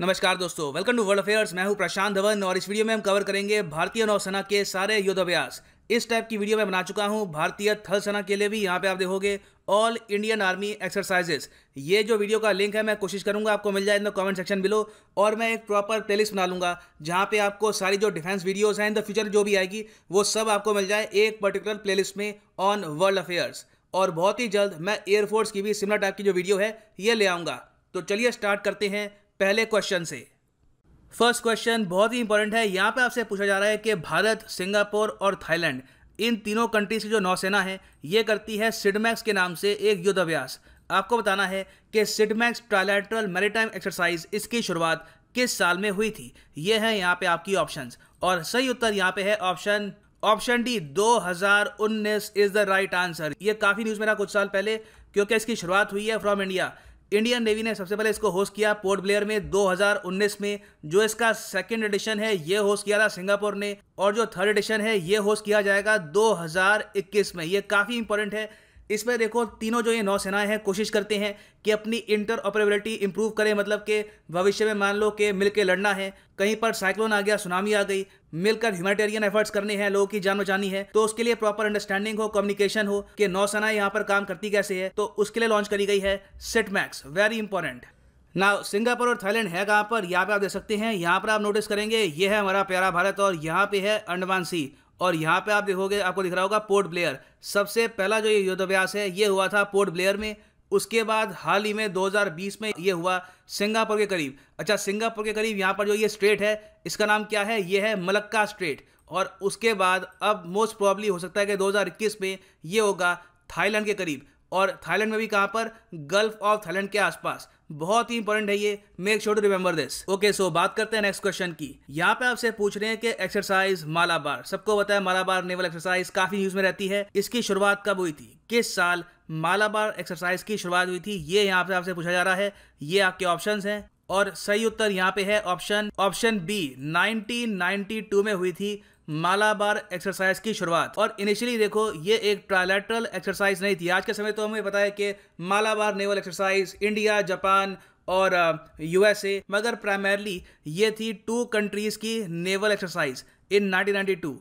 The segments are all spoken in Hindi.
नमस्कार दोस्तों वेलकम टू वर्ल्ड अफेयर्स मैं हूं प्रशांत धवन और इस वीडियो में हम कवर करेंगे भारतीय नौसेना के सारे युद्धाभ्यास इस टाइप की वीडियो मैं बना चुका हूं भारतीय थल सेना के लिए भी यहाँ पे आप देखोगे ऑल इंडियन आर्मी एक्सरसाइजेस ये जो वीडियो का लिंक है मैं कोशिश करूंगा आपको मिल जाए in the comment section below और मैं एक प्रॉपर प्लेलिस्ट बना लूंगा जहाँ पे आपको सारी जो डिफेंस वीडियोस हैं इन द फ्यूचर जो भी आएगी वो सब आपको मिल जाए एक पर्टिकुलर प्लेलिस्ट में ऑन वर्ल्ड अफेयर्स और बहुत ही जल्द मैं एयरफोर्स की भी सिमिलर टाइप की जो वीडियो है ये ले आऊँगा तो चलिए स्टार्ट करते हैं पहले क्वेश्चन से फर्स्ट क्वेश्चन बहुत ही इंपॉर्टेंट है यहाँ पे आपसे पूछा जा रहा है कि भारत सिंगापुर और थाईलैंड इन तीनों कंट्रीज की जो नौसेना है ये करती है सिडमैक्स के नाम से एक युद्ध अभ्यास आपको बताना है कि सिडमैक्स ट्रायलैटरल मेरीटाइम एक्सरसाइज इसकी शुरुआत किस साल में हुई थी ये है यहाँ पे आपकी ऑप्शंस और सही उत्तर यहाँ पे है option option D 2019 is the right answer ये काफ़ी न्यूज़ मेरा कुछ साल पहले क्योंकि इसकी शुरुआत हुई है फ्रॉम इंडिया इंडियन नेवी ने सबसे पहले इसको होस्ट किया पोर्ट ब्लेयर में 2019 में जो इसका सेकेंड एडिशन है ये होस्ट किया था सिंगापुर ने और जो थर्ड एडिशन है ये होस्ट किया जाएगा 2021 में ये काफ़ी इंपॉर्टेंट है इसमें देखो तीनों जो ये नौसेनाएं हैं कोशिश करते हैं कि अपनी इंटर ऑपरेबिलिटी इंप्रूव करें मतलब कि भविष्य में मान लो कि मिलकर लड़ना है कहीं पर साइक्लोन आ गया सुनामी आ गई मिलकर ह्यूमेटेरियन एफर्ट्स करने हैं लोगों की जान बचानी है तो उसके लिए प्रॉपर अंडरस्टैंडिंग हो कम्युनिकेशन हो कि नौसेना यहाँ पर काम करती कैसे है तो उसके लिए लॉन्च करी गई है सेटमैक्स वेरी इंपॉर्टेंट ना सिंगापुर और थाईलैंड है कहाँ पर यहाँ पे आप देख सकते हैं यहाँ पर आप नोटिस करेंगे ये है हमारा प्यारा भारत और यहाँ पे है अंडमान सी और यहाँ पे आप देखोगे आपको दिख रहा होगा पोर्ट ब्लेयर सबसे पहला जो ये युद्धाभ्यास है ये हुआ था पोर्ट ब्लेयर में उसके बाद हाल ही में 2020 में ये हुआ सिंगापुर के करीब अच्छा सिंगापुर के करीब यहाँ पर जो ये स्ट्रेट है इसका नाम क्या है ये है मलक्का स्ट्रेट और उसके बाद अब मोस्ट प्रॉब्ली हो सकता है कि दो में ये होगा थाईलैंड के करीब और थाईलैंड में भी कहाँ पर गल्फ ऑफ थाईलैंड के आसपास बहुत ही इंपॉर्टेंट है ये make sure to remember this okay so बात करते हैं नेक्स्ट क्वेश्चन की यहाँ पे आपसे पूछ रहे हैं कि एक्सरसाइज मालाबार सबको बताया मालाबार नेवल एक्सरसाइज काफी यूज में रहती है इसकी शुरुआत कब हुई थी किस साल मालाबार एक्सरसाइज की शुरुआत हुई थी ये यहाँ पे आपसे पूछा जा रहा है ये आपके ऑप्शन है और सही उत्तर यहाँ पे है ऑप्शन ऑप्शन बी 1992 में हुई थी मालाबार एक्सरसाइज की शुरुआत और इनिशियली देखो ये एक ट्रायलेटरल एक्सरसाइज नहीं थी आज के समय तो हमें पता है कि Malabar naval exercise India Japan और यूएसए uh, मगर प्राइमरली ये थी टू कंट्रीज़ की नेवल एक्सरसाइज इन 1992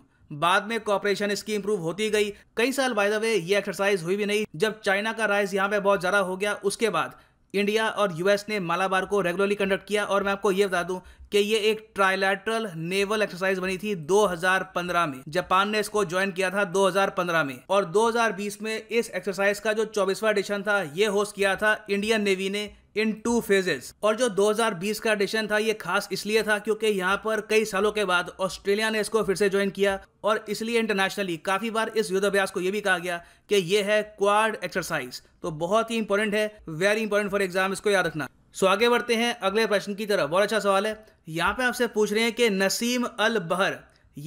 बाद में कॉपरेशन इसकी इंप्रूव होती गई कई साल बाय द वे ये एक्सरसाइज हुई भी नहीं जब चाइना का राइज यहाँ पे बहुत ज़्यादा हो गया उसके बाद इंडिया और यूएस ने मालाबार को रेगुलरली कंडक्ट किया और मैं आपको ये बता दूं कि ये एक ट्राइलैटरल नेवल एक्सरसाइज बनी थी 2015 में जापान ने इसको ज्वाइन किया था 2015 में और 2020 में इस एक्सरसाइज का जो चौबीसवा एडिशन था ये होस्ट किया था इंडियन नेवी ने इन टू फेजेस और जो 2020 का एडिशन था ये खास इसलिए था क्योंकि यहाँ पर कई सालों के बाद ऑस्ट्रेलिया ने इसको फिर से ज्वाइन किया और इसलिए इंटरनेशनली काफी बार इस युद्धाभ्यास को यह भी कहा गया कि यह है क्वाड एक्सरसाइज तो बहुत ही इंपॉर्टेंट है वेरी इंपॉर्टेंट फॉर एग्जाम इसको याद रखना सो आगे बढ़ते हैं अगले प्रश्न की तरफ बहुत अच्छा सवाल है यहाँ पे आपसे पूछ रहे हैं कि नसीम अल बहर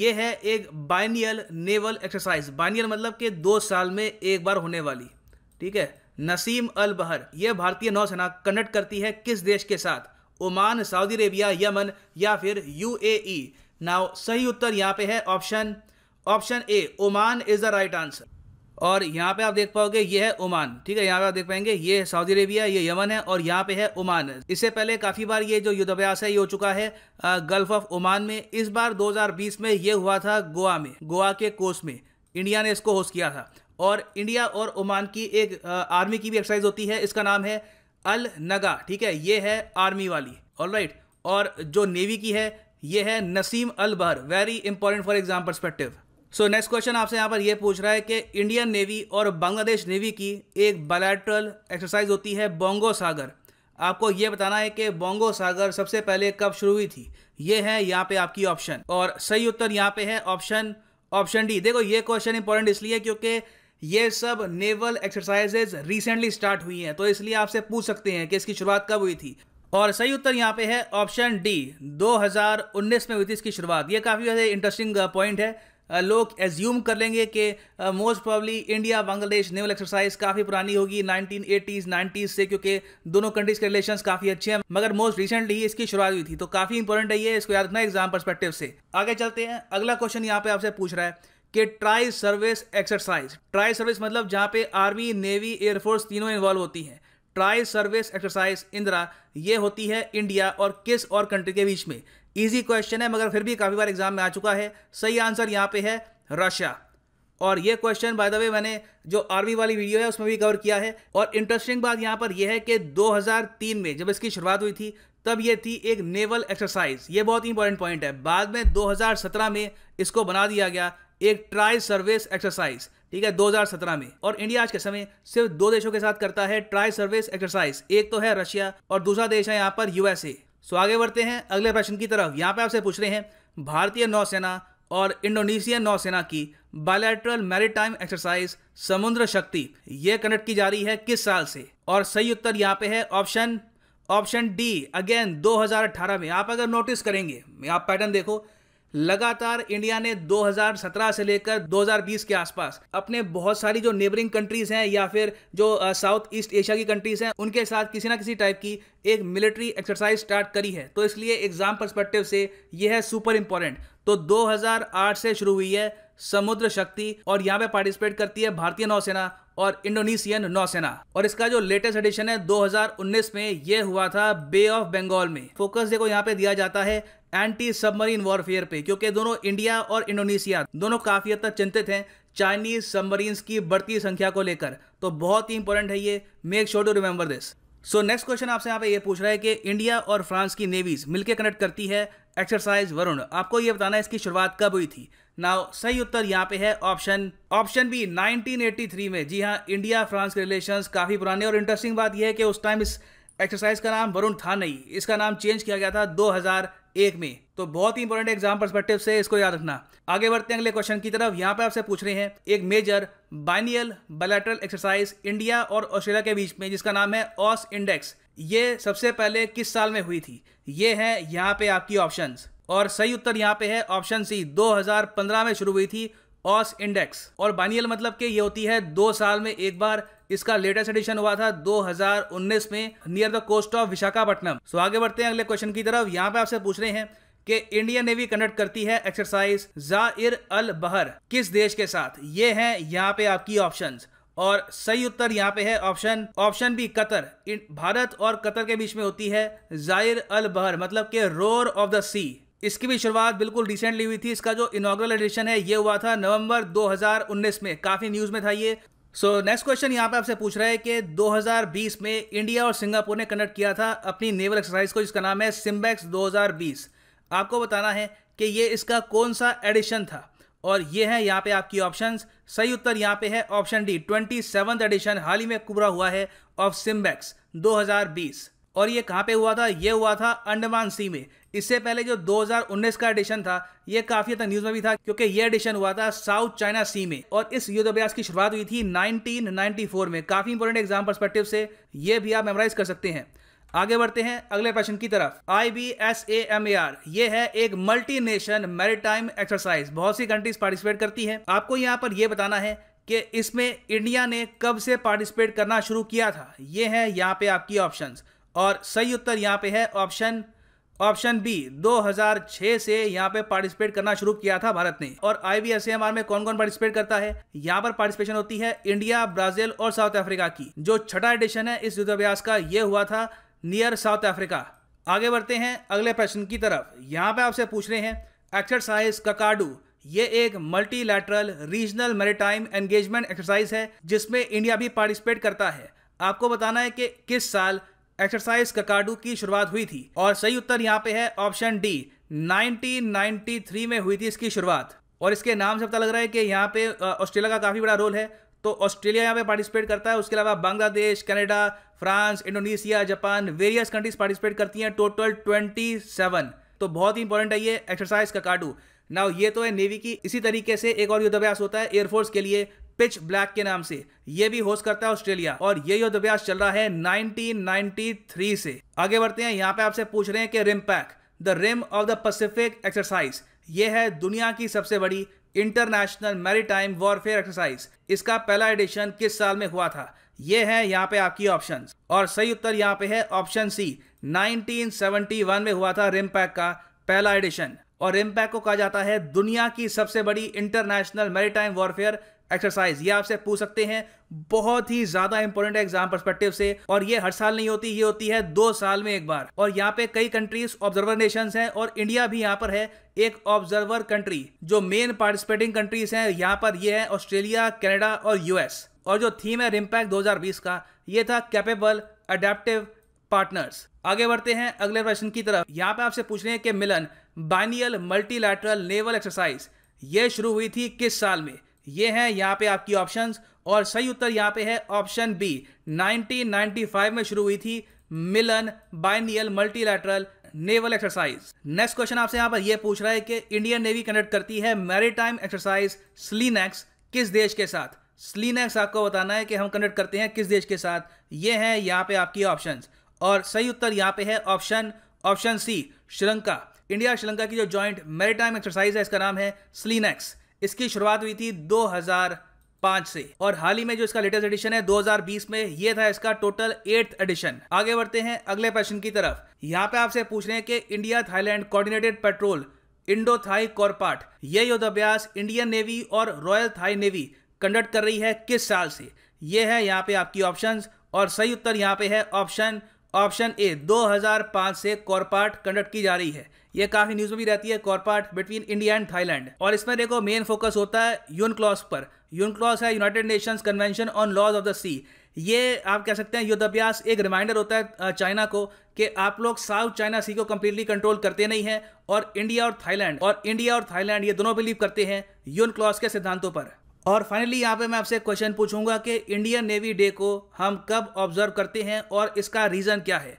ये है एक बाइनियल नेवल एक्सरसाइज बाइनियल मतलब कि दो साल में एक बार होने वाली ठीक है नसीम अल बहर यह भारतीय नौसेना कनेक्ट करती है किस देश के साथ ओमान सऊदी अरेबिया यमन या फिर यूएई नाउ सही उत्तर यहाँ पे है option option A Oman is the right answer और यहाँ पे आप देख पाओगे ये है ओमान ठीक है यहाँ पे आप देख पाएंगे ये सऊदी अरेबिया ये यमन है और यहाँ पे है ओमान इससे पहले काफ़ी बार ये जो युद्धाभ्यास है ये हो चुका है गल्फ ऑफ ओमान में इस बार 2020 में ये हुआ था गोवा में गोवा के कोस में इंडिया ने इसको होस्ट किया था और इंडिया और ओमान की एक आर्मी की भी एक्सरसाइज होती है इसका नाम है अल नगा ठीक है ये है आर्मी वाली ऑल राइट और जो नेवी की है ये है Naseem al Bahr very important for exam perspective so next question आपसे यहाँ पर यह पूछ रहा है कि इंडियन नेवी और बांग्लादेश नेवी की एक बायलैटरल एक्सरसाइज होती है बोंगो सागर आपको ये बताना है कि बोंगो सागर सबसे पहले कब शुरू हुई थी ये है यहाँ पे आपकी ऑप्शन और सही उत्तर यहाँ पे है ऑप्शन ऑप्शन डी देखो ये क्वेश्चन इंपॉर्टेंट इसलिए क्योंकि ये सब नेवल एक्सरसाइजेज रिसेंटली स्टार्ट हुई हैं तो इसलिए आपसे पूछ सकते हैं कि इसकी शुरुआत कब हुई थी और सही उत्तर यहाँ पे है ऑप्शन डी 2019 में हुई थी इसकी शुरुआत ये काफ़ी ज़्यादा इंटरेस्टिंग पॉइंट uh, है uh, लोग एज्यूम कर लेंगे कि most probably India Bangladesh naval exercise काफ़ी पुरानी होगी 1980s 90s से क्योंकि दोनों कंट्रीज के रिलेशन काफ़ी अच्छे हैं मगर मोस्ट रिसेंटली इसकी शुरुआत हुई थी तो काफ़ी इंपॉर्टेंट है ये इसको याद रखना एग्जाम परस्पेक्टिव से आगे चलते हैं अगला क्वेश्चन यहाँ पे आपसे पूछ रहा है कि tri service exercise tri service मतलब जहां पे आर्मी नेवी एयरफोर्स तीनों इन्वॉल्व होती हैं ट्राई सर्विस एक्सरसाइज इंदिरा ये होती है इंडिया और किस और कंट्री के बीच में इजी क्वेश्चन है मगर फिर भी काफ़ी बार एग्जाम में आ चुका है सही आंसर यहाँ पे है रशिया और ये क्वेश्चन बाय द वे मैंने जो आर्मी वाली वीडियो है उसमें भी कवर किया है और इंटरेस्टिंग बात यहाँ पर यह है कि 2003 में जब इसकी शुरुआत हुई थी तब ये थी एक नेवल एक्सरसाइज ये बहुत इंपॉर्टेंट पॉइंट है बाद में 2017 में इसको बना दिया गया एक ट्राई सर्विस एक्सरसाइज ठीक है 2017 में और इंडिया आज के समय सिर्फ दो देशों के साथ करता है ट्राई सर्विस एक्सरसाइज एक तो है रशिया और दूसरा देश है यहाँ पर यूएसए सो आगे बढ़ते हैं अगले प्रश्न की तरफ यहाँ पे आपसे पूछ रहे हैं भारतीय नौसेना और इंडोनेशियन नौसेना की बायलैटरल मैरिटाइम एक्सरसाइज समुद्र शक्ति ये कनेक्ट की जा रही है किस साल से और सही उत्तर यहाँ पे है ऑप्शन ऑप्शन डी अगेन 2018 में आप अगर नोटिस करेंगे आप पैटर्न देखो लगातार इंडिया ने 2017 से लेकर 2020 के आसपास अपने बहुत सारी जो नेबरिंग कंट्रीज हैं या फिर जो साउथ ईस्ट एशिया की कंट्रीज हैं उनके साथ किसी ना किसी टाइप की एक मिलिट्री एक्सरसाइज स्टार्ट करी है तो इसलिए एग्जाम परस्पेक्टिव से यह है सुपर इंपॉर्टेंट तो 2008 से शुरू हुई है समुद्र शक्ति और यहाँ पे पार्टिसिपेट करती है भारतीय नौसेना और इंडोनेशियन नौसेना और इसका जो लेटेस्ट एडिशन है 2019 में यह हुआ था बे ऑफ बंगाल में फोकस देखो यहाँ पे दिया जाता है एंटी सबमरीन वॉरफेयर पे क्योंकि दोनों इंडिया और इंडोनेशिया दोनों काफ़ी हद तक चिंतित हैं चाइनीज सबमरीन की बढ़ती संख्या को लेकर तो बहुत ही इंपॉर्टेंट है ये make sure to remember this so next question आपसे यहाँ पे ये पूछ रहा है कि इंडिया और फ्रांस की नेवीज मिलकर कनेक्ट करती है एक्सरसाइज वरुण आपको ये बताना है इसकी शुरुआत कब हुई थी नाउ सही उत्तर यहाँ पे है ऑप्शन ऑप्शन बी 1983 में जी हाँ इंडिया फ्रांस के रिलेशंस काफ़ी पुराने और इंटरेस्टिंग बात यह है कि उस टाइम इस एक्सरसाइज का नाम वरुण था नहीं इसका नाम चेंज किया गया था 2000 एक में तो बहुत ही इंपॉर्टेंट एग्जाम परस्पेक्टिव से इसको याद रखना आगे बढ़ते हैं अगले क्वेश्चन की तरफ यहाँ पे आपसे पूछ रहे हैं एक major biennial bilateral exercise India और ऑस्ट्रेलिया के बीच में जिसका नाम है ऑस इंडेक्स ये सबसे पहले किस साल में हुई थी ये है यहाँ पे आपकी ऑप्शन और सही उत्तर यहाँ पे है ऑप्शन सी 2015 में शुरू हुई थी ऑस इंडेक्स और बानियल मतलब के ये होती है दो साल में एक बार इसका लेटेस्ट एडिशन हुआ था 2019 में near the coast of Visakhapatnam so आगे बढ़ते हैं अगले क्वेश्चन की तरफ यहाँ पे आपसे पूछ रहे हैं कि इंडियन नेवी कंडक्ट करती है एक्सरसाइज जाहिर अल बहर किस देश के साथ ये है यहाँ पे आपकी ऑप्शन और सही उत्तर यहाँ पे है option option B Qatar Bharat और कतर के बीच में होती है जाइर अल बहर मतलब के रोर ऑफ द सी इसकी भी शुरुआत बिल्कुल रिसेंटली हुई थी इसका जो इनोग्रल एडिशन है ये हुआ था नवंबर 2019 में काफी न्यूज में था ये सो नेक्स्ट क्वेश्चन यहाँ पे आपसे पूछ रहा है कि 2020 में इंडिया और सिंगापुर ने कंडक्ट किया था अपनी नेवल एक्सरसाइज को जिसका नाम है सिम्बैक्स 2020 आपको बताना है कि ये इसका कौन सा एडिशन था और ये है यहाँ पे आपकी ऑप्शंस सही उत्तर यहाँ पे है ऑप्शन डी ट्वेंटी एडिशन हाल ही में पूरा हुआ है ऑफ सिम्बैक्स दो और ये कहाँ पे हुआ था ये हुआ था अंडमान सी में इससे पहले जो 2019 का एडिशन था ये काफी तक न्यूज में भी था क्योंकि ये एडिशन हुआ था साउथ चाइना सी में और इस युद्धाभ्यास की शुरुआत हुई थी 1994 में काफी इंपोर्टेंट एग्जाम परस्पेक्टिव से ये भी आप मेमोराइज कर सकते हैं आगे बढ़ते हैं अगले प्रश्न की तरफ I B S A M A R ये है एक मल्टी नेशन मेरी एक्सरसाइज बहुत सी कंट्रीज पार्टिसिपेट करती है आपको यहाँ पर यह बताना है कि इसमें इंडिया ने कब से पार्टिसिपेट करना शुरू किया था ये है यहाँ पे आपकी ऑप्शंस और सही उत्तर यहाँ पे है ऑप्शन ऑप्शन बी 2006 से यहाँ पे पार्टिसिपेट करना शुरू किया था भारत ने और वी e में कौन कौन पार्टिसिपेट करता है यहाँ पर पार्टिसिपेशन होती है इंडिया ब्राजील और साउथ अफ्रीका की जो छठा एडिशन है इस युद्धाभ्यास का ये हुआ था नियर साउथ अफ्रीका आगे बढ़ते हैं अगले प्रश्न की तरफ यहाँ पे आपसे पूछ रहे हैं एक्सरसाइज ककाडू ये एक multilateral regional maritime engagement exercise है जिसमें इंडिया भी पार्टिसिपेट करता है आपको बताना है कि किस साल एक्सरसाइज ककाडू की शुरुआत हुई थी और सही उत्तर यहाँ पे है ऑप्शन डी 1993 में हुई थी इसकी शुरुआत और इसके नाम से पता लग रहा है कि यहाँ पे ऑस्ट्रेलिया का काफ़ी बड़ा रोल है तो ऑस्ट्रेलिया यहाँ पे पार्टिसिपेट करता है उसके अलावा Bangladesh Canada France Indonesia Japan various countries participate करती हैं टोटल ट्वेंटी सेवन तो बहुत ही इंपॉर्टेंट है ये एक्सरसाइज ककाडू नाउ ये तो है नेवी की इसी तरीके से एक और युद्धाभ्यास होता है एयरफोर्स के लिए पिच ब्लैक के नाम से ये भी होस्ट करता है ऑस्ट्रेलिया और ये युद्ध अभ्यास चल रहा है 1993 से आगे बढ़ते हैं यहाँ पे आपसे पूछ रहे हैं कि RIMPAC the rim of the Pacific exercise ये है दुनिया की सबसे बड़ी इंटरनेशनल मैरीटाइम वॉरफेयर एक्सरसाइज इसका पहला एडिशन किस साल में हुआ था ये है यहाँ पे आपकी ऑप्शन और सही उत्तर यहाँ पे है ऑप्शन सी 1971 में हुआ था रिमपैक का पहला एडिशन और रिमपैक को कहा जाता है दुनिया की सबसे बड़ी इंटरनेशनल मैरीटाइम वॉरफेयर एक्सरसाइज ये आपसे पूछ सकते हैं बहुत ही ज्यादा इंपॉर्टेंट है एग्जाम परस्पेक्टिव से और ये हर साल नहीं होती ये होती है दो साल में एक बार और यहाँ पे कई कंट्रीज ऑब्जर्वर नेशन हैं और इंडिया भी यहाँ पर है एक ऑब्जर्वर कंट्री जो मेन पार्टिसिपेटिंग कंट्रीज हैं यहाँ पर ये है ऑस्ट्रेलिया कनाडा और यूएस और जो थीम है रिम्पैक्ट दो का ये था कैपेबल अडेप्टिव पार्टनर्स आगे बढ़ते हैं अगले प्रश्न की तरफ यहाँ पे आपसे पूछ रहे हैं कि Milan biennial multilateral naval exercise ये शुरू हुई थी किस साल में ये हैं यहाँ पे आपकी ऑप्शंस और सही उत्तर यहाँ पे है ऑप्शन बी 1995 में शुरू हुई थी Milan biennial multilateral naval exercise next question आपसे यहाँ पर यह पूछ रहा है कि इंडियन नेवी कंडक्ट करती है मैरीटाइम एक्सरसाइज स्लीनेक्स किस देश के साथ स्लीनेक्स आपको बताना है कि हम कंडक्ट करते हैं किस देश के साथ ये हैं यहाँ पे आपकी ऑप्शंस और सही उत्तर यहाँ पे है option option C Sri Lanka India Sri Lanka की जो जॉइंट मेरी एक्सरसाइज है इसका नाम है स्लीनेक्स इसकी शुरुआत हुई थी 2005 से और हाल ही में जो इसका लेटेस्ट एडिशन है 2020 में ये था इसका टोटल एट्थ एडिशन आगे बढ़ते हैं अगले प्रश्न की तरफ यहाँ पे आपसे पूछ रहे हैं कि India Thailand coordinated patrol Indo Thai CORPAT ये युद्धाभ्यास इंडियन नेवी और रॉयल थाई नेवी कंडक्ट कर रही है किस साल से ये है यहाँ पे आपकी ऑप्शन और सही उत्तर यहाँ पे है ऑप्शन ऑप्शन ए 2005 से कॉरपाट कंडक्ट की जा रही है ये काफी न्यूज में भी रहती है CORPAT between India and Thailand और इसमें देखो मेन फोकस होता है यून क्लॉस पर यून क्लॉस है United Nations Convention on laws of the sea ये आप कह सकते हैं युद्धाभ्यास एक रिमाइंडर होता है चाइना को कि आप लोग साउथ चाइना सी को कंप्लीटली कंट्रोल करते नहीं हैं और इंडिया और थाईलैंड और इंडिया और थाईलैंड ये दोनों बिलीव करते हैं यून क्लॉस के सिद्धांतों पर और फाइनली यहाँ पे मैं आपसे क्वेश्चन पूछूंगा कि इंडियन नेवी डे को हम कब ऑब्जर्व करते हैं और इसका रीज़न क्या है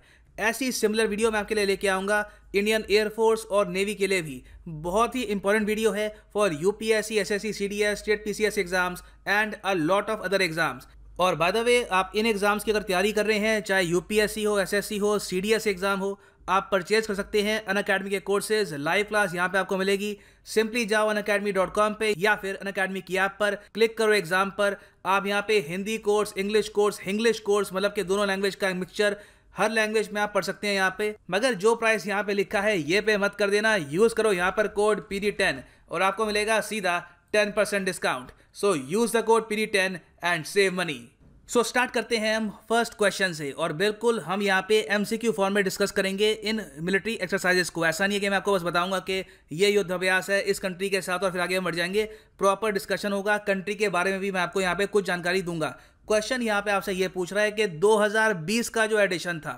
ऐसी सिमिलर वीडियो मैं आपके लिए लेके आऊँगा इंडियन एयरफोर्स और नेवी के लिए भी बहुत ही इंपॉर्टेंट वीडियो है for UPSC D S state S exams and a lot of other exams और बाय द वे आप इन एग्जाम्स की अगर तैयारी कर रहे हैं चाहे यूपीएससी हो एस एस सी हो सी डी एस एग्जाम हो आप परचेज कर सकते हैं अन अकेडमी के कोर्सेज लाइव क्लास यहाँ पे आपको मिलेगी सिंपली जाओ अन अकेडमी डॉट कॉम पर या फिर अन अकेडमी की ऐप पर क्लिक करो एग्जाम पर आप यहाँ पे Hindi course English course English course मतलब के दोनों लैंग्वेज का मिक्सचर हर लैंग्वेज में आप पढ़ सकते हैं यहाँ पे मगर जो प्राइस यहाँ पे लिखा है ये पे मत कर देना यूज करो यहाँ पर कोड पी टेन और आपको मिलेगा सीधा ten percent discount so use the code P D ten and save money so start करते हैं हम फर्स्ट क्वेश्चन से और बिल्कुल हम यहाँ पे एम सी क्यू फॉर्म में डिस्कस करेंगे इन मिलिट्री एक्सरसाइजेस को ऐसा नहीं है कि मैं आपको बस बताऊंगा कि ये युद्धाभ्यास है इस कंट्री के साथ और फिर आगे हम बढ़ जाएंगे प्रॉपर डिस्कशन होगा कंट्री के बारे में भी मैं आपको यहाँ पे कुछ जानकारी दूंगा क्वेश्चन यहां पे आपसे ये पूछ रहा है कि 2020 का जो एडिशन था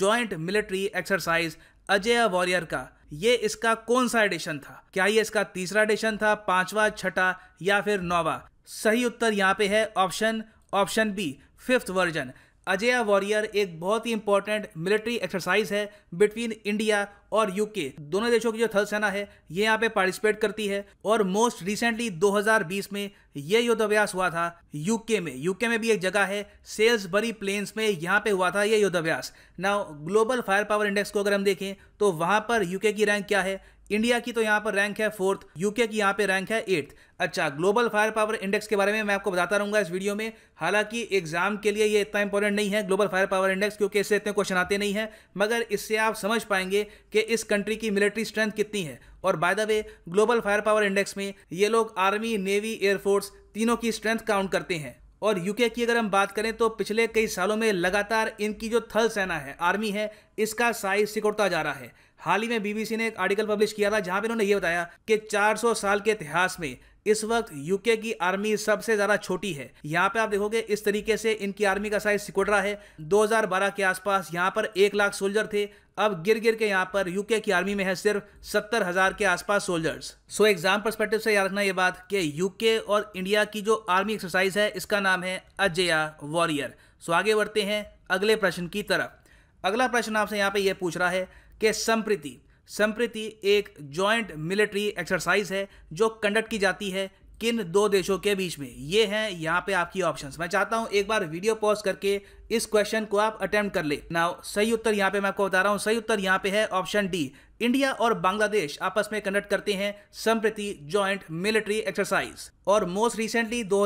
joint military exercise Ajay warrior का ये इसका कौन सा एडिशन था क्या ये इसका तीसरा एडिशन था पांचवा छठा या फिर नौवा सही उत्तर यहां पे है option option B fifth version Ajay warrior एक बहुत ही इंपॉर्टेंट मिलिट्री एक्सरसाइज है बिटवीन इंडिया और यूके दोनों देशों की जो थल सेना है ये यहाँ पे पार्टिसिपेट करती है और मोस्ट रिसेंटली 2020 में ये युद्धाभ्यास हुआ था यूके में यूके में भी एक जगह है सेल्स बरी प्लेन्स में यहाँ पे हुआ था ये युद्धाभ्यास now global fire power index को अगर हम देखें तो वहाँ पर यूके की रैंक क्या है इंडिया की तो यहाँ पर रैंक है फोर्थ यूके की यहाँ पे रैंक है एट्थ अच्छा ग्लोबल फायर पावर इंडेक्स के बारे में मैं आपको बताता रहूंगा इस वीडियो में हालांकि एग्जाम के लिए ये इतना इंपॉर्टेंट नहीं है ग्लोबल फायर पावर इंडेक्स क्योंकि इससे इतने क्वेश्चन आते नहीं है मगर इससे आप समझ पाएंगे कि इस कंट्री की मिलिट्री स्ट्रेंथ कितनी है और by the way global fire power index में ये लोग आर्मी नेवी एयरफोर्स तीनों की स्ट्रेंथ काउंट करते हैं और यूके की अगर हम बात करें तो पिछले कई सालों में लगातार इनकी जो थल सेना है आर्मी है इसका साइज सिकुड़ता जा रहा है हाल ही में बीबीसी ने एक आर्टिकल पब्लिश किया था जहां पर इन्होंने ये बताया कि 400 साल के इतिहास में इस वक्त यूके की आर्मी सबसे ज्यादा छोटी है यहाँ पे आप देखोगे इस तरीके से इनकी आर्मी का साइज सिकुड़ रहा है 2012 के आसपास यहाँ पर एक लाख सोल्जर थे अब गिर गिर के यहाँ पर यूके की आर्मी में है सिर्फ सत्तर हजार के आसपास सोल्जर्स सो एग्जाम परस्पेक्टिव से याद रखना ये बात कि यूके और इंडिया की जो आर्मी एक्सरसाइज है इसका नाम है अजया वॉरियर सो आगे बढ़ते हैं अगले प्रश्न की तरफ अगला प्रश्न आपसे यहाँ पे यह पूछ रहा है के संप्रीति संप्रीति एक जॉइंट मिलिट्री एक्सरसाइज है जो कंडक्ट की जाती है किन दो देशों के बीच में ये हैं यहाँ पे आपकी ऑप्शंस मैं चाहता हूँ एक बार वीडियो पॉज करके इस क्वेश्चन को आप अटेम्प्ट कर ले ना सही उत्तर यहाँ पे मैं आपको बता रहा हूँ सही उत्तर यहाँ पे है ऑप्शन डी इंडिया और बांग्लादेश आपस में कंडक्ट करते हैं संप्रति ज्वाइंट मिलिट्री एक्सरसाइज और मोस्ट रिसेंटली दो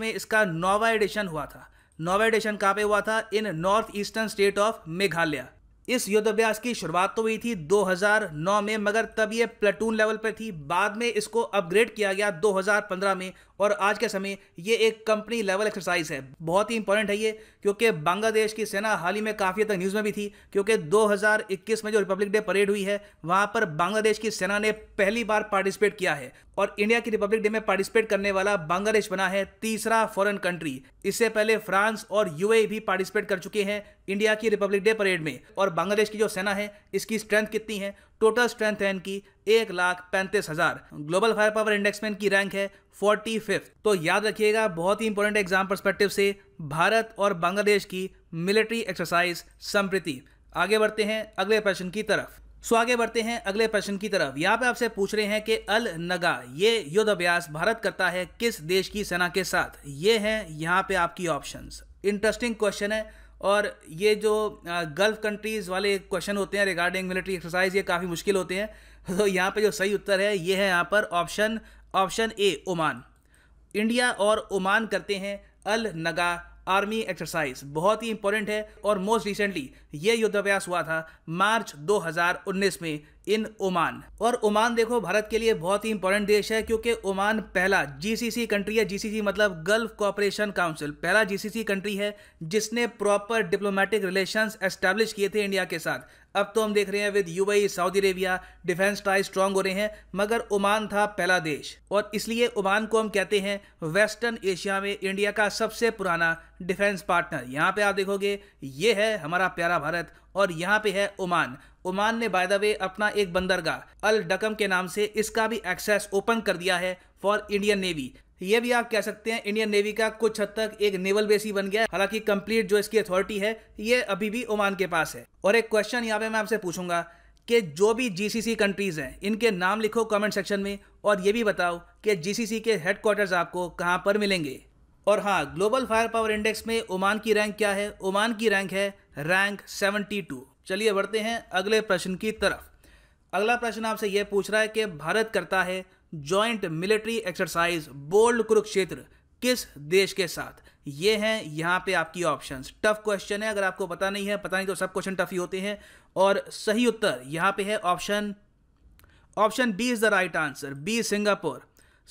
में इसका नोवा एडिशन हुआ था नोवा एडिशन कहाँ पे हुआ था in north eastern state of Meghalaya इस युद्धाभ्यास की शुरुआत तो हुई थी 2009 में मगर तब ये प्लेटून लेवल पर थी बाद में इसको अपग्रेड किया गया 2015 में और आज के समय ये एक कंपनी लेवल एक्सरसाइज है बहुत ही इंपॉर्टेंट है ये क्योंकि बांग्लादेश की सेना हाल ही में काफ़ी तक न्यूज़ में भी थी क्योंकि 2021 में जो रिपब्लिक डे परेड हुई है वहाँ पर बांग्लादेश की सेना ने पहली बार पार्टिसिपेट किया है और इंडिया की रिपब्लिक डे में पार्टिसिपेट करने वाला बांग्लादेश बना है तीसरा फॉरन कंट्री इससे पहले फ्रांस और यूए e भी पार्टिसिपेट कर चुके हैं इंडिया की रिपब्लिक डे परेड में और बांग्लादेश की जो सेना है इसकी स्ट्रेंथ कितनी है टोटल स्ट्रेंथ है इनकी एक लाख पैंतीस हजार ग्लोबल फायर पावर इंडेक्स में इनकी रैंक है फोर्टी फिफ्थ तो याद रखिएगा बहुत ही इंपॉर्टेंट एग्जाम परस्पेक्टिव से भारत और बांग्लादेश की मिलिट्री एक्सरसाइज संप्रति आगे बढ़ते हैं अगले प्रश्न की तरफ सो आगे बढ़ते हैं अगले प्रश्न की तरफ यहाँ पे आपसे पूछ रहे हैं कि अल नगा ये युद्ध अभ्यास भारत करता है किस देश की सेना के साथ ये है यहाँ पे आपकी ऑप्शंस इंटरेस्टिंग क्वेश्चन है और ये जो गल्फ कंट्रीज़ वाले क्वेश्चन होते हैं रिगार्डिंग मिलिट्री एक्सरसाइज ये काफ़ी मुश्किल होते हैं तो यहाँ पे जो सही उत्तर है ये है यहाँ पर option option A Oman India और ओमान करते हैं अल नगा आर्मी एक्सरसाइज बहुत ही इंपॉर्टेंट है और मोस्ट रिसेंटली ये युद्धाभ्यास हुआ था मार्च 2019 में इन ओमान और ओमान देखो भारत के लिए बहुत ही इंपॉर्टेंट देश है क्योंकि ओमान पहला जीसीसी कंट्री है जीसीसी मतलब गल्फ कोऑपरेशन काउंसिल पहला जीसीसी कंट्री है जिसने प्रॉपर डिप्लोमेटिक रिलेशंस एस्टेब्लिश किए थे इंडिया के साथ अब तो हम देख रहे हैं with UAE Saudi Arabia defence ties strong हो रहे हैं मगर ओमान था पहला देश और इसलिए ओमान को हम कहते हैं वेस्टर्न एशिया में इंडिया का सबसे पुराना डिफेंस पार्टनर यहाँ पे आप देखोगे ये है हमारा प्यारा भारत और यहाँ पे है ओमान ओमान ने बाय द वे अपना एक बंदरगाह अल डकम के नाम से इसका भी एक्सेस ओपन कर दिया है फॉर इंडियन नेवी ये भी आप कह सकते हैं इंडियन नेवी का कुछ हद तक एक नेवल बेस ही बन गया हालांकि कंप्लीट जो इसकी अथॉरिटी है ये अभी भी ओमान के पास है और एक क्वेश्चन यहाँ पे मैं आपसे पूछूंगा कि जो भी जीसीसी कंट्रीज़ हैं इनके नाम लिखो कमेंट सेक्शन में और ये भी बताओ कि जीसीसी के हेडक्वार्टर्स आपको कहाँ पर मिलेंगे और हाँ ग्लोबल फायर पावर इंडेक्स में ओमान की रैंक क्या है ओमान की रैंक है रैंक 72 चलिए बढ़ते हैं अगले प्रश्न की तरफ अगला प्रश्न आपसे यह पूछ रहा है कि भारत करता है joint military exercise bold Kurukshetra किस देश के साथ ये हैं यहाँ पे आपकी ऑप्शंस टफ क्वेश्चन है अगर आपको पता नहीं है पता नहीं तो सब क्वेश्चन टफ ही होते हैं और सही उत्तर यहाँ पे है option option B is the right answer B Singapore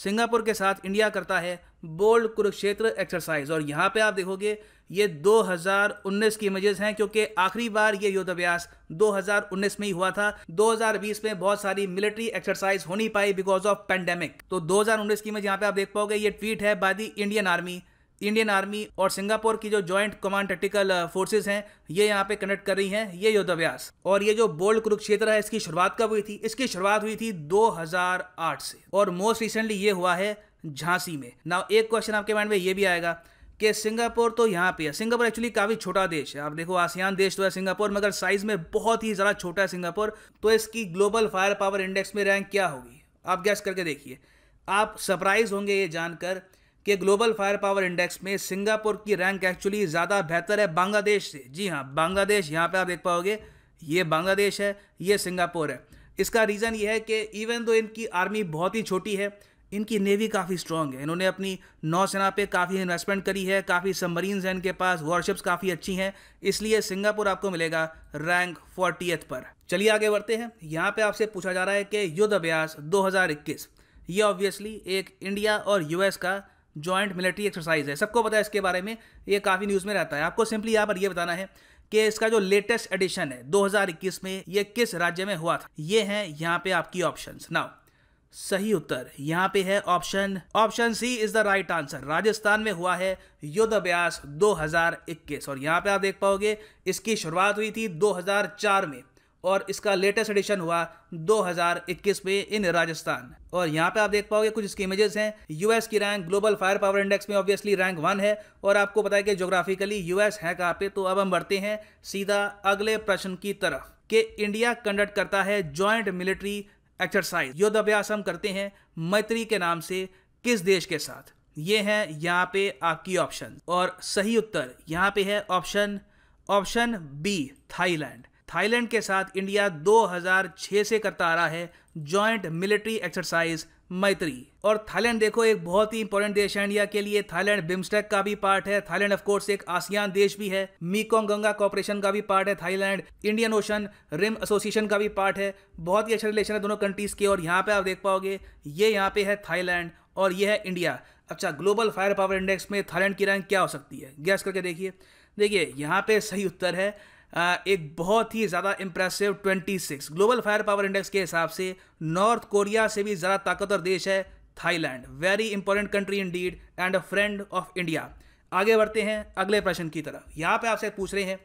Singapore के साथ इंडिया करता है बोल्ड कुरुक्षेत्र एक्सरसाइज और यहाँ पे आप देखोगे ये 2019 की इमेजेस हैं क्योंकि आखिरी बार ये युद्धाभ्यास 2019 में ही हुआ था 2020 में बहुत सारी मिलिट्री एक्सरसाइज हो नहीं पाई बिकॉज ऑफ पेंडेमिक तो 2019 की इमेज यहाँ पे आप देख पाओगे ये ट्वीट है by the Indian Army Indian Army और सिंगापुर की जो जॉइंट कमांड टेक्टिकल फोर्सेज हैं ये यहाँ पे कंडक्ट कर रही हैं ये युद्धाभ्यास और ये जो बोल्ड कुरुक्षेत्र है इसकी शुरुआत कब हुई थी इसकी शुरुआत हुई थी 2008 से और मोस्ट रिसेंटली ये हुआ है झांसी में नाउ एक क्वेश्चन आपके माइंड में ये भी आएगा कि सिंगापुर तो यहाँ पे है सिंगापुर एक्चुअली काफ़ी छोटा देश है आप देखो आसियान देश तो है सिंगापुर मगर साइज में बहुत ही ज़्यादा छोटा है सिंगापुर तो इसकी ग्लोबल फायर पावर इंडेक्स में रैंक क्या होगी आप गैस करके देखिए आप सरप्राइज होंगे ये जानकर कि ग्लोबल फायर पावर इंडेक्स में सिंगापुर की रैंक एक्चुअली ज़्यादा बेहतर है बांग्लादेश से जी हाँ बांग्लादेश यहाँ पे आप देख पाओगे ये बांग्लादेश है ये सिंगापुर है इसका रीज़न ये है कि इवन दो इनकी आर्मी बहुत ही छोटी है इनकी नेवी काफ़ी स्ट्रॉन्ग है इन्होंने अपनी नौसेना पे काफ़ी इन्वेस्टमेंट करी है काफ़ी सबमरीन्स हैं इनके पास वॉरशिप्स काफ़ी अच्छी हैं इसलिए सिंगापुर आपको मिलेगा रैंक फोर्टी पर चलिए आगे बढ़ते हैं यहाँ पे आपसे पूछा जा रहा है कि युद्ध अभ्यास 2021 ये ऑब्वियसली एक इंडिया और यूएस का जॉइंट मिलिट्री एक्सरसाइज है सबको पता है इसके बारे में ये काफ़ी न्यूज़ में रहता है आपको सिंपली यहाँ पर यह बताना है कि इसका जो लेटेस्ट एडिशन है 2021 में ये किस राज्य में हुआ था ये हैं यहाँ पे आपकी ऑप्शंस नाउ सही उत्तर यहाँ पे है option option C is the right answer Rajasthan में हुआ है युद्ध अभ्यास 2021 और यहाँ पे आप देख पाओगे इसकी शुरुआत हुई थी 2004 में और इसका लेटेस्ट एडिशन हुआ 2021 में इन राजस्थान और यहाँ पे आप देख पाओगे कुछ इसके इमेजेस हैं यूएस की rank global fire power index में ऑब्वियसली रैंक वन है और आपको पता है कि जोग्राफिकली यूएस है कहाँ पे तो अब हम बढ़ते हैं सीधा अगले प्रश्न की तरफ कि इंडिया कंडक्ट करता है ज्वाइंट मिलिट्री एक्सरसाइज युद्ध अभ्यास हम करते हैं मैत्री के नाम से किस देश के साथ ये है यहाँ पे आपकी ऑप्शन और सही उत्तर यहाँ पे है option option B Thailand Thailand के साथ इंडिया 2006 से करता आ रहा है जॉइंट मिलिट्री एक्सरसाइज मैत्री और थाईलैंड देखो एक बहुत ही इंपॉर्टेंट देश है इंडिया के लिए थाईलैंड बिम्स्टेक का भी पार्ट है थाईलैंड ऑफ कोर्स एक आसियान देश भी है मीकोंग गंगा कॉपरेशन का भी पार्ट है Thailand Indian Ocean Rim Association का भी पार्ट है बहुत ही अच्छा रिलेशन है दोनों कंट्रीज के और यहाँ पे आप देख पाओगे ये यहाँ पे है थाईलैंड और ये है इंडिया अच्छा ग्लोबल फायर पावर इंडेक्स में थाईलैंड की रैंक क्या हो सकती है गैस करके देखिए देखिए यहाँ पे सही उत्तर है एक बहुत ही ज़्यादा impressive 26 global fire power index के हिसाब से नॉर्थ कोरिया से भी ज़्यादा ताकतवर देश है Thailand very important country indeed and a friend of India आगे बढ़ते हैं अगले प्रश्न की तरफ यहाँ पे आपसे पूछ रहे हैं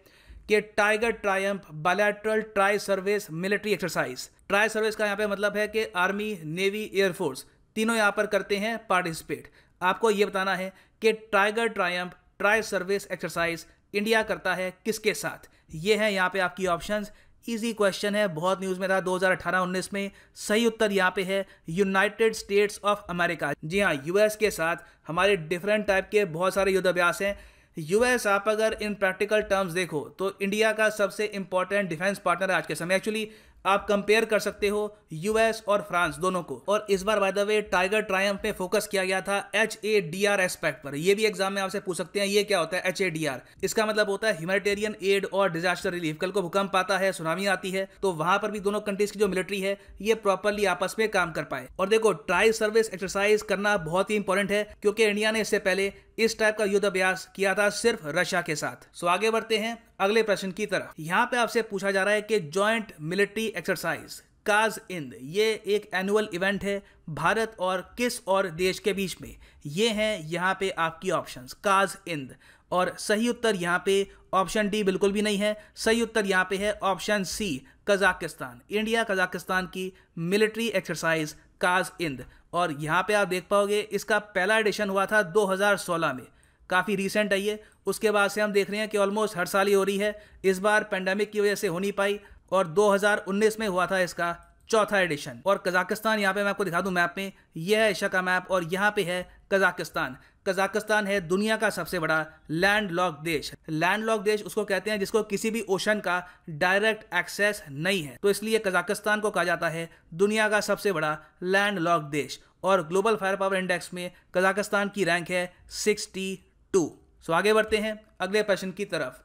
कि Tiger Triumph bilateral tri service military exercise tri service का यहाँ पे मतलब है कि आर्मी नेवी एयरफोर्स तीनों यहाँ पर करते हैं पार्टिसिपेट आपको ये बताना है कि Tiger Triumph tri service exercise India करता है किसके साथ ये है यहाँ पे आपकी ऑप्शंस इजी क्वेश्चन है बहुत न्यूज़ में रहा 2018-19 में सही उत्तर यहाँ पे है यूनाइटेड स्टेट्स ऑफ अमेरिका जी हाँ यूएस के साथ हमारे डिफरेंट टाइप के बहुत सारे युद्धाभ्यास हैं यूएस आप अगर इन प्रैक्टिकल टर्म्स देखो तो इंडिया का सबसे इंपॉर्टेंट डिफेंस पार्टनर है आज के समय एक्चुअली आप कंपेयर कर सकते हो यूएस और फ्रांस दोनों को और इस बार by the way Tiger Triumph पे फोकस किया गया था H A D R aspect पर यह भी एग्जाम में आपसे पूछ सकते हैं ये क्या होता है एच ए डी आर इसका मतलब होता है ह्यूमेटेरियन एड और डिजास्टर रिलीफ कल को भूकंप आता है सुनामी आती है तो वहां पर भी दोनों कंट्रीज की जो मिलिट्री है ये प्रॉपरली आपस में काम कर पाए और देखो ट्राई सर्विस एक्सरसाइज करना बहुत ही इंपॉर्टेंट है क्योंकि इंडिया ने इससे पहले इस टाइप का युद्ध अभ्यास किया था सिर्फ रशिया के साथ सो आगे बढ़ते हैं अगले प्रश्न की तरफ यहाँ पे आपसे पूछा जा रहा है कि ज्वाइंट मिलिट्री एक्सरसाइज काज इंद ये एक एनुअल इवेंट है भारत और किस और देश के बीच में ये हैं यहाँ पे आपकी ऑप्शंस काज इंद और सही उत्तर यहाँ पे ऑप्शन डी बिल्कुल भी नहीं है सही उत्तर यहाँ पे है option C Kazakhstan India Kazakhstan की मिलिट्री एक्सरसाइज काज इंद और यहाँ पे आप देख पाओगे इसका पहला एडिशन हुआ था 2016 में काफ़ी रिसेंट आई है उसके बाद से हम देख रहे हैं कि ऑलमोस्ट हर साल ही हो रही है इस बार पेंडेमिक की वजह से हो नहीं पाई और 2019 में हुआ था इसका चौथा एडिशन और कजाकिस्तान यहाँ पे मैं आपको दिखा दूँ मैप में यह है एशिया का मैप और यहाँ पे है कजाकिस्तान कजाकिस्तान है दुनिया का सबसे बड़ा लैंड लॉक देश लैंड लॉक देश उसको कहते हैं जिसको किसी भी ओशन का डायरेक्ट एक्सेस नहीं है तो इसलिए कजाकिस्तान को कहा जाता है दुनिया का सबसे बड़ा लैंड लॉक देश और ग्लोबल फायर पावर इंडेक्स में कजाकिस्तान की रैंक है सिक्सटी टू सो आगे बढ़ते हैं अगले प्रश्न की तरफ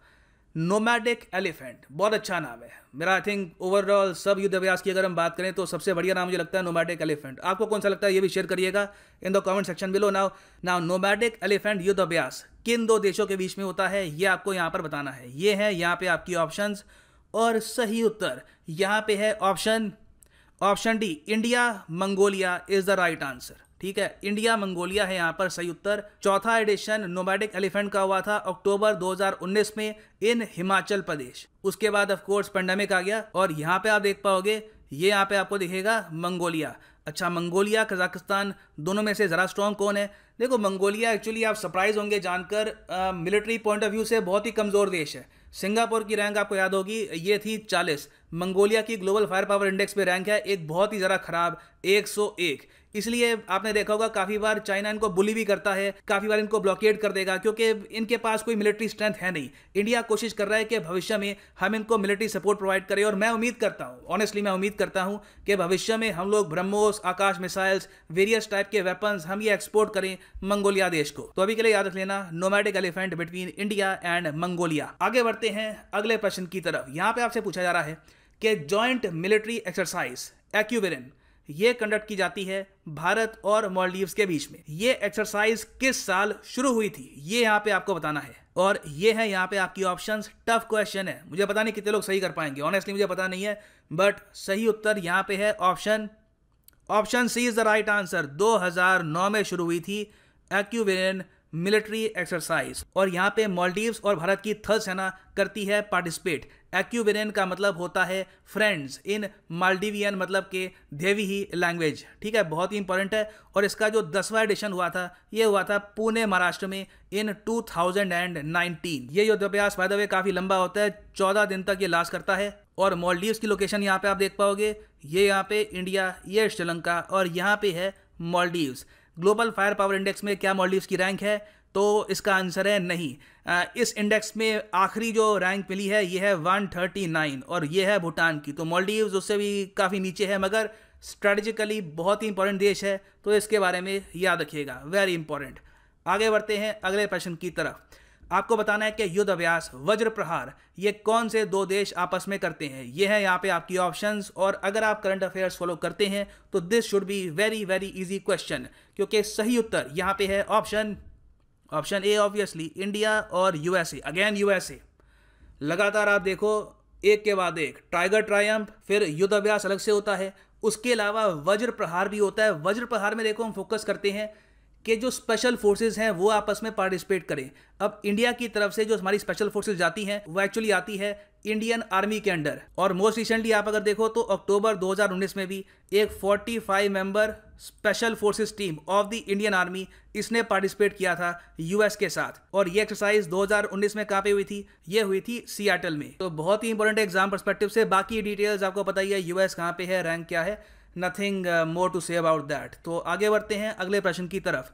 नोमैडिक एलिफेंट बहुत अच्छा नाम है मेरा आई थिंक ओवरऑल सब युद्ध अभ्यास की अगर हम बात करें तो सबसे बढ़िया नाम मुझे लगता है नोमैडिक एलिफेंट आपको कौन सा लगता है ये भी शेयर करिएगा in the comment section below now now nomadic elephant युद्ध अभ्यास किन दो देशों के बीच में होता है ये आपको यहाँ पर बताना है ये है यहाँ पे आपकी ऑप्शन और सही उत्तर यहाँ पे है option option D India Mongolia is the right answer ठीक है इंडिया मंगोलिया है यहाँ पर सही उत्तर चौथा एडिशन नोमैडिक एलिफेंट का हुआ था अक्टूबर 2019 में इन हिमाचल प्रदेश उसके बाद ऑफ कोर्स पेंडेमिक आ गया और यहाँ पे आप देख पाओगे ये यहाँ पे आपको दिखेगा मंगोलिया अच्छा मंगोलिया कजाकिस्तान दोनों में से ज़रा स्ट्रॉन्ग कौन है देखो मंगोलिया एक्चुअली आप सरप्राइज होंगे जानकर मिलिट्री पॉइंट ऑफ व्यू से बहुत ही कमज़ोर देश है सिंगापुर की रैंक आपको याद होगी ये थी 40 मंगोलिया की ग्लोबल फायर पावर इंडेक्स पे रैंक है एक बहुत ही ज़रा खराब 101 इसलिए आपने देखा होगा काफ़ी बार चाइना इनको बुली भी करता है काफ़ी बार इनको ब्लॉकेट कर देगा क्योंकि इनके पास कोई मिलिट्री स्ट्रेंथ है नहीं इंडिया कोशिश कर रहा है कि भविष्य में हम इनको मिलिट्री सपोर्ट प्रोवाइड करें और मैं उम्मीद करता हूँ ऑनेस्टली मैं उम्मीद करता हूँ कि भविष्य में हम लोग BrahMos Akash missiles various type के वेपन्स हम ये एक्सपोर्ट करें मंगोलिया देश को तो अभी के लिए याद रख लेना nomadic elephant between India and Mongolia आगे बढ़ते हैं अगले प्रश्न की तरफ यहाँ पे आपसे पूछा जा रहा है कि जॉइंट मिलिट्री एक्सरसाइज एक्यूवेरन ये कंडक्ट की जाती है भारत और मॉलडीव के बीच में ये एक्सरसाइज किस साल शुरू हुई थी ये यहाँ पे आपको बताना है और ये है यहाँ पे आपकी ऑप्शंस टफ क्वेश्चन है मुझे पता नहीं कितने लोग सही कर पाएंगे ऑनेस्टली मुझे पता नहीं है बट सही उत्तर यहाँ पे है option option C is the right answer 2009 में शुरू हुई थी एक्यूवेरियन मिलिट्री एक्सरसाइज और यहाँ पे मॉलडीव्स और भारत की थल सेना करती है पार्टिसिपेट एक्यूबेरियन का मतलब होता है फ्रेंड्स इन मालडीवियन मतलब के देवी ही लैंग्वेज ठीक है बहुत ही इंपॉर्टेंट है और इसका जो दसवां एडिशन हुआ था ये हुआ था पुणे महाराष्ट्र में इन 2019 ये युद्धाभ्यास बाय द वे काफ़ी लंबा होता है चौदह दिन तक ये लास्ट करता है और मॉलडीव्स की लोकेशन यहाँ पे आप देख पाओगे ये यहाँ पे इंडिया ये श्रीलंका और यहाँ पे है Maldives global fire power index में क्या मॉलडीव्स की रैंक है तो इसका आंसर है नहीं इस इंडेक्स में आखिरी जो रैंक मिली है यह है 139 और यह है भूटान की तो मॉलडीव्स उससे भी काफ़ी नीचे है मगर स्ट्रेटजिकली बहुत ही इंपॉर्टेंट देश है तो इसके बारे में याद रखिएगा वेरी इंपॉर्टेंट आगे बढ़ते हैं अगले प्रश्न की तरफ आपको बताना है कि युद्ध अभ्यास वज्र प्रहार ये कौन से दो देश आपस में करते हैं ये है यहाँ पे आपकी ऑप्शंस और अगर आप करंट अफेयर्स फॉलो करते हैं तो this should be very very easy question क्योंकि सही उत्तर यहाँ पे है option option A obviously India और यूएसए अगेन यूएसए लगातार आप देखो एक के बाद एक टाइगर ट्रायम्प फिर युद्ध अभ्यास अलग से होता है उसके अलावा वज्र प्रहार भी होता है वज्र प्रहार में देखो हम फोकस करते हैं कि जो स्पेशल फोर्सेज हैं वो आपस में पार्टिसिपेट करें अब इंडिया की तरफ से जो हमारी स्पेशल फोर्सेज जाती हैं वो एक्चुअली आती है इंडियन आर्मी के अंडर और मोस्ट रिसेंटली आप अगर देखो तो अक्टूबर 2019 में भी एक 45 member special forces team of the Indian Army इसने पार्टिसिपेट किया था यूएस के साथ और ये एक्सरसाइज 2019 में कहाँ पे हुई थी ये हुई थी सियाटल में तो बहुत ही इंपॉर्टेंट एग्जाम परस्पेक्टिव से बाकी डिटेल्स आपको पता ही है यूएस कहाँ पे है रैंक क्या है nothing more to say about that तो आगे बढ़ते हैं अगले प्रश्न की तरफ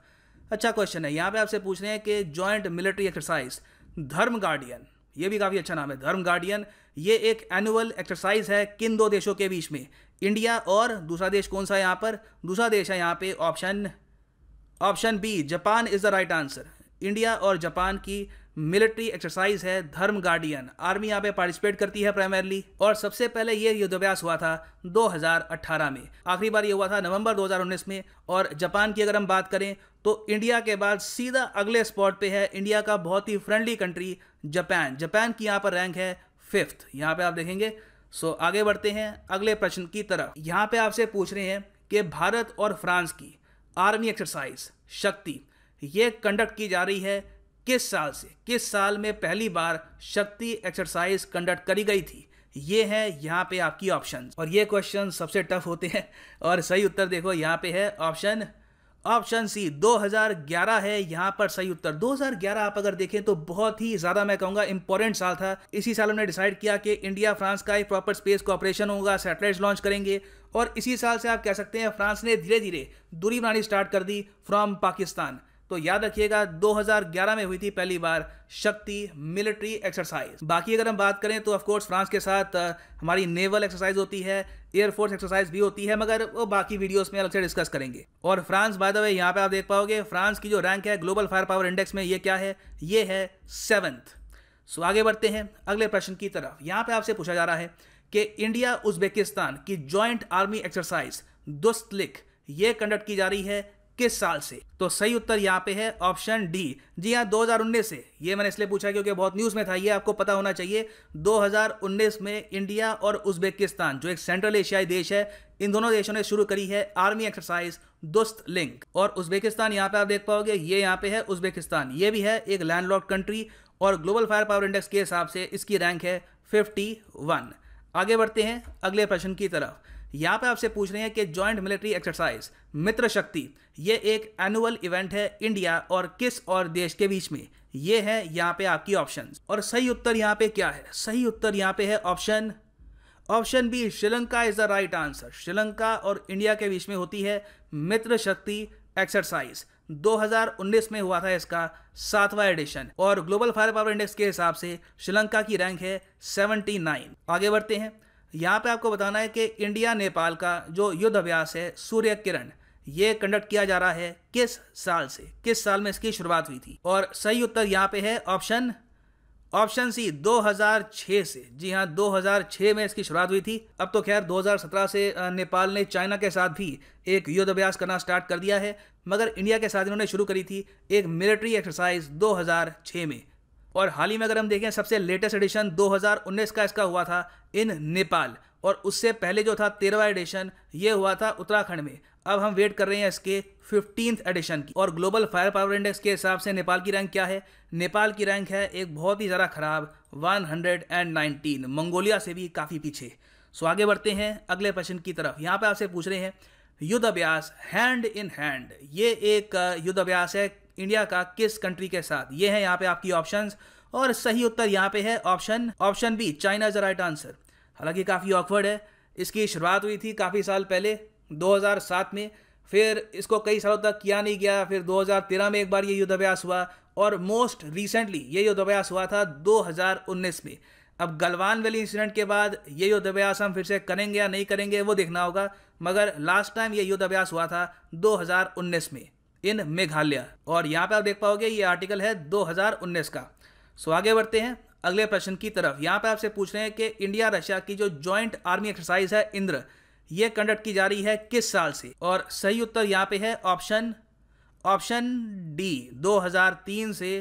अच्छा क्वेश्चन है यहाँ पे आपसे पूछ रहे हैं कि joint military exercise Dharma guardian ये भी काफ़ी अच्छा नाम है धर्म गार्डियन ये एक एनुअल एक्सरसाइज है किन दो देशों के बीच में इंडिया और दूसरा देश कौन सा है यहाँ पर दूसरा देश है यहाँ पे option option B Japan is the right answer India और जापान की मिलिट्री एक्सरसाइज है धर्म गार्डियन आर्मी यहाँ पे पार्टिसिपेट करती है प्राइमरली और सबसे पहले ये युद्धाभ्यास हुआ था 2018 में आखिरी बार ये हुआ था नवंबर 2019 में और जापान की अगर हम बात करें तो इंडिया के बाद सीधा अगले स्पॉट पे है इंडिया का बहुत ही फ्रेंडली कंट्री जापान जापान की यहाँ पर रैंक है फिफ्थ यहाँ पे आप देखेंगे सो आगे बढ़ते हैं अगले प्रश्न की तरफ यहाँ पे आपसे पूछ रहे हैं कि भारत और फ्रांस की आर्मी एक्सरसाइज शक्ति ये कंडक्ट की जा रही है किस साल से किस साल में पहली बार शक्ति एक्सरसाइज कंडक्ट करी गई थी ये है यहाँ पे आपकी ऑप्शन और ये क्वेश्चन सबसे टफ होते हैं और सही उत्तर देखो यहाँ पे है ऑप्शन ऑप्शन सी 2011 है यहाँ पर सही उत्तर 2011 आप अगर देखें तो बहुत ही ज़्यादा मैं कहूँगा इंपॉर्टेंट साल था इसी साल हमने डिसाइड किया कि इंडिया फ्रांस का एक प्रॉपर स्पेस कॉपरेशन होगा सैटेलाइट लॉन्च करेंगे और इसी साल से आप कह सकते हैं फ्रांस ने धीरे धीरे दूरी बनानी स्टार्ट कर दी फ्रॉम पाकिस्तान तो याद रखिएगा 2011 में हुई थी पहली बार शक्ति मिलिट्री एक्सरसाइज बाकी अगर हम बात करें तो ऑफकोर्स फ्रांस के साथ हमारी नेवल एक्सरसाइज होती है एयरफोर्स एक्सरसाइज भी होती है मगर वो बाकी वीडियोस में अलग से डिस्कस करेंगे और फ्रांस बाय द वे यहाँ पे आप देख पाओगे फ्रांस की जो रैंक है ग्लोबल फायर पावर इंडेक्स में ये क्या है ये है सेवन्थ सो आगे बढ़ते हैं अगले प्रश्न की तरफ यहाँ पे आपसे पूछा जा रहा है कि इंडिया उज्बेकिस्तान की ज्वाइंट आर्मी एक्सरसाइज दुस्तलिक ये कंडक्ट की जा रही है किस साल से तो सही उत्तर यहाँ पे है ऑप्शन डी जी हाँ 2019 से ये मैंने इसलिए पूछा क्योंकि बहुत न्यूज़ में था ये आपको पता होना चाहिए 2019 में इंडिया और उज्बेकिस्तान जो एक सेंट्रल एशियाई देश है इन दोनों देशों ने शुरू करी है आर्मी एक्सरसाइज दोस्त लिंक और उज्बेकिस्तान यहाँ पे आप देख पाओगे ये यहाँ पे है उज्बेकिस्तान ये भी है एक लैंडलॉक कंट्री और ग्लोबल फायर पावर इंडेक्स के हिसाब से इसकी रैंक है फिफ्टी आगे बढ़ते हैं अगले प्रश्न की तरफ यहाँ पे आपसे पूछ रहे हैं कि जॉइंट मिलिट्री एक्सरसाइज मित्र शक्ति ये एक एनुअल इवेंट है इंडिया और किस और देश के बीच में ये है यहाँ पे आपकी ऑप्शन और सही उत्तर यहाँ पे क्या है सही उत्तर यहाँ पे है option option B Sri Lanka is the right answer Sri Lanka और इंडिया के बीच में होती है मित्र शक्ति एक्सरसाइज 2019 में हुआ था इसका सातवां एडिशन और ग्लोबल फायर पावर इंडेक्स के हिसाब से श्रीलंका की रैंक है 79 आगे बढ़ते हैं यहाँ पे आपको बताना है कि इंडिया नेपाल का जो युद्ध अभ्यास है सूर्य किरण ये कंडक्ट किया जा रहा है किस साल से किस साल में इसकी शुरुआत हुई थी और सही उत्तर यहाँ पे है ऑप्शन ऑप्शन सी 2006 से जी हाँ 2006 में इसकी शुरुआत हुई थी अब तो खैर 2017 से नेपाल ने चाइना के साथ भी एक युद्ध अभ्यास करना स्टार्ट कर दिया है मगर इंडिया के साथ इन्होंने शुरू करी थी एक मिलिट्री एक्सरसाइज 2006 में और हाल ही में अगर हम देखें सबसे लेटेस्ट एडिशन 2019 का इसका हुआ था इन नेपाल और उससे पहले जो था तेरहवा एडिशन ये हुआ था उत्तराखंड में अब हम वेट कर रहे हैं इसके फिफ्टींथ एडिशन की और ग्लोबल फायर पावर इंडेक्स के हिसाब से नेपाल की रैंक क्या है नेपाल की रैंक है एक बहुत ही ज़्यादा खराब 119 मंगोलिया से भी काफ़ी पीछे सो आगे बढ़ते हैं अगले प्रश्न की तरफ यहाँ पर आपसे पूछ रहे हैं युद्ध अभ्यास हैंड इन हैंड ये एक युद्ध अभ्यास है इंडिया का किस कंट्री के साथ ये है यहाँ पे आपकी ऑप्शंस और सही उत्तर यहाँ पे है option option B China is the right answer हालांकि काफ़ी ऑकवर्ड है इसकी शुरुआत हुई थी काफ़ी साल पहले 2007 में फिर इसको कई सालों तक किया नहीं गया फिर 2013 में एक बार ये युद्धाभ्यास हुआ और मोस्ट रिसेंटली ये युद्धाभ्यास हुआ था 2019 में अब गलवान वैली इंसिडेंट के बाद ये युद्धाभ्यास हम फिर से करेंगे या नहीं करेंगे वो देखना होगा मगर लास्ट टाइम ये युद्धाभ्यास हुआ था 2019 में इन मेघालय और यहाँ पे आप देख पाओगे ये आर्टिकल है 2019 का सो आगे बढ़ते हैं अगले प्रश्न की तरफ यहाँ पर आपसे पूछ रहे हैं कि इंडिया रशिया की जो ज्वाइंट आर्मी एक्सरसाइज है इंद्र ये कंडक्ट की जा रही है किस साल से और सही उत्तर यहाँ पे है ऑप्शन ऑप्शन डी 2003 से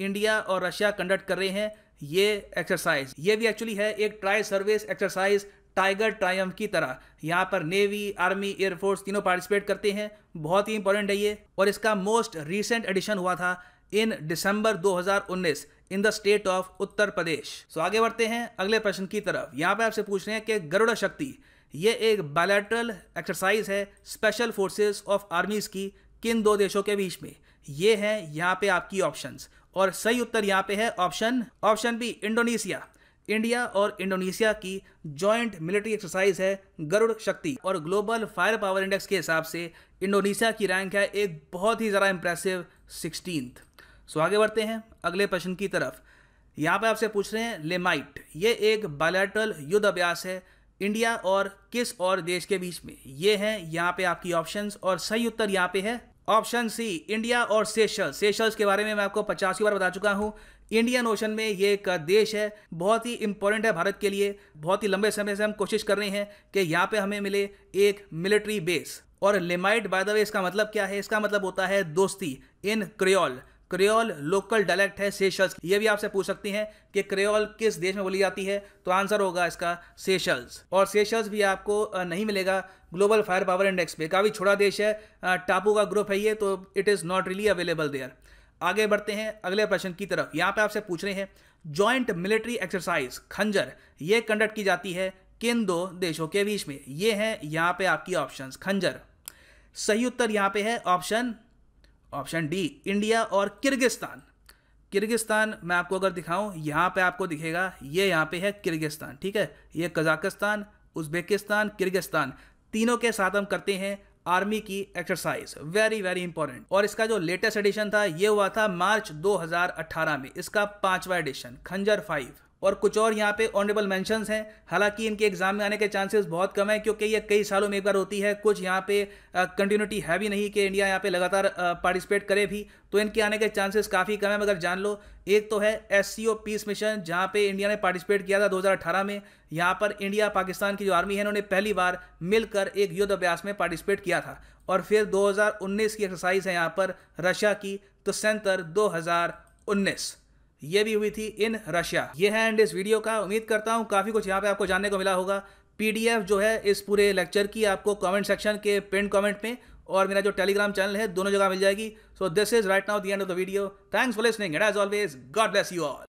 इंडिया और रशिया कंडक्ट कर रहे हैं ये एक्सरसाइज ये भी एक्चुअली है एक tri service exercise Tiger Triumph की तरह यहाँ पर नेवी आर्मी एयरफोर्स तीनों पार्टिसिपेट करते हैं बहुत ही इंपॉर्टेंट है ये और इसका मोस्ट रिसेंट एडिशन हुआ था in December 2019 in the state of Uttar Pradesh so आगे बढ़ते हैं अगले प्रश्न की तरफ यहाँ पे आपसे पूछ रहे हैं कि गरुड़ शक्ति ये एक बायोलेटरल एक्सरसाइज है स्पेशल फोर्सेस ऑफ आर्मीज की किन दो देशों के बीच में ये है यहाँ पे आपकी ऑप्शंस और सही उत्तर यहाँ पे है option option B Indonesia India और इंडोनेशिया की जॉइंट मिलिट्री एक्सरसाइज है गरुड़ शक्ति और ग्लोबल फायर पावर इंडेक्स के हिसाब से इंडोनेशिया की रैंक है एक बहुत ही ज़रा इम्प्रेसिव सिक्सटीन सो आगे बढ़ते हैं अगले प्रश्न की तरफ यहाँ पर आपसे पूछ रहे हैं लेमाइट ये एक बायोलेटरल युद्ध अभ्यास है इंडिया और किस और देश के बीच में ये है यहाँ पे आपकी ऑप्शंस और सही उत्तर यहाँ पे है ऑप्शन सी इंडिया और सेशल सेशल्स के बारे में मैं आपको पचासी बार बता चुका हूँ इंडियन ओशन में ये एक देश है बहुत ही इंपॉर्टेंट है भारत के लिए बहुत ही लंबे समय से हम कोशिश कर रहे हैं कि यहाँ पे हमें मिले एक मिलिट्री बेस और लेमाइट बाय द वे इसका मतलब क्या है इसका मतलब होता है दोस्ती in creole creole local dialect है सेशल्स ये भी आपसे पूछ सकती हैं कि क्रेओल किस देश में बोली जाती है तो आंसर होगा इसका सेशल्स और सेशल्स भी आपको नहीं मिलेगा ग्लोबल फायर पावर इंडेक्स पे काफ़ी छोटा देश है टापू का ग्रुप है ये तो it is not really available there आगे बढ़ते हैं अगले प्रश्न की तरफ यहाँ पे आपसे पूछ रहे हैं जॉइंट मिलिट्री एक्सरसाइज खंजर ये कंडक्ट की जाती है किन दो देशों के बीच में ये है यहाँ पे आपकी ऑप्शंस खंजर सही उत्तर यहाँ पे है ऑप्शन ऑप्शन डी इंडिया और किर्गिस्तान किर्गिस्तान मैं आपको अगर दिखाऊं यहाँ पे आपको दिखेगा ये यहाँ पे है किर्गिस्तान ठीक है ये कजाकिस्तान उज्बेकिस्तान किर्गिस्तान तीनों के साथ हम करते हैं आर्मी की एक्सरसाइज वेरी वेरी इंपॉर्टेंट और इसका जो लेटेस्ट एडिशन था ये हुआ था मार्च 2018 में इसका पांचवा एडिशन खंजर फाइव और कुछ और यहाँ पे ऑनरेबल मैंशंस हैं हालांकि इनके एग्जाम में आने के चांसेस बहुत कम है क्योंकि ये कई सालों में एक बार होती है कुछ यहाँ पे कंटिन्यूटी है भी नहीं कि इंडिया यहाँ पे लगातार पार्टिसिपेट करे भी तो इनके आने के चांसेस काफ़ी कम है मगर जान लो एक तो है एस पीस मिशन जहाँ पे इंडिया ने पार्टिसिपेट किया था दो में यहाँ पर इंडिया पाकिस्तान की जो आर्मी है इन्होंने पहली बार मिलकर एक युद्ध अभ्यास में पार्टिसिपेट किया था और फिर दो की एक्सरसाइज है यहाँ पर रशिया की तो सेंतर 2019 ये भी हुई थी इन रशिया ये है एंड इस वीडियो का उम्मीद करता हूँ काफ़ी कुछ यहाँ पे आपको जानने को मिला होगा पीडीएफ जो है इस पूरे लेक्चर की आपको कमेंट सेक्शन के पिन कमेंट में और मेरा जो टेलीग्राम चैनल है दोनों जगह मिल जाएगी so this is right now the end of the video thanks for listening and as always God bless you all